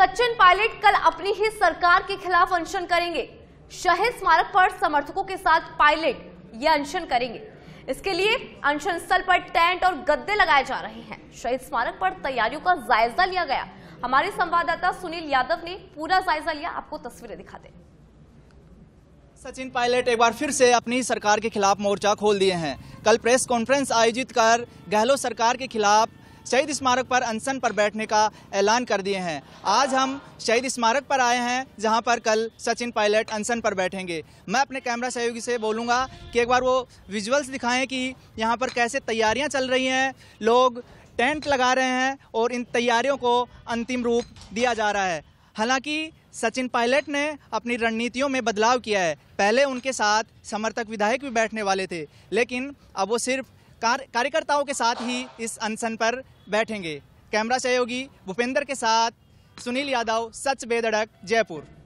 Sachin pilot कल अपनी ही सरकार के खिलाफ अनशन करेंगे शहीद स्मारक पर समर्थकों के साथ पायलट ये अनशन करेंगे इसके लिए अनशन स्थल पर टेंट और गद्दे लगाए जा रहे हैं शहीद स्मारक पर तैयारियों का जायजा लिया गया हमारे संवाददाता सुनील यादव ने पूरा जायजा लिया आपको तस्वीरें दिखा दे सचिन पायलट एक बार फिर से अपनी सरकार के खिलाफ मोर्चा खोल दिए हैं कल प्रेस कॉन्फ्रेंस आयोजित कर गहलोत सरकार के खिलाफ शहीद स्मारक पर अनशन पर बैठने का ऐलान कर दिए हैं आज हम शहीद स्मारक पर आए हैं जहां पर कल सचिन पायलट अनशन पर बैठेंगे मैं अपने कैमरा सहयोगी से बोलूँगा कि एक बार वो विजुअल्स दिखाएँ कि यहाँ पर कैसे तैयारियाँ चल रही हैं लोग टेंट लगा रहे हैं और इन तैयारियों को अंतिम रूप दिया जा रहा है हालांकि सचिन पायलट ने अपनी रणनीतियों में बदलाव किया है पहले उनके साथ समर्थक विधायक भी बैठने वाले थे लेकिन अब वो सिर्फ कार्यकर्ताओं के साथ ही इस अनशन पर बैठेंगे कैमरा सहयोगी भूपेंद्र के साथ सुनील यादव सच बेदड़क जयपुर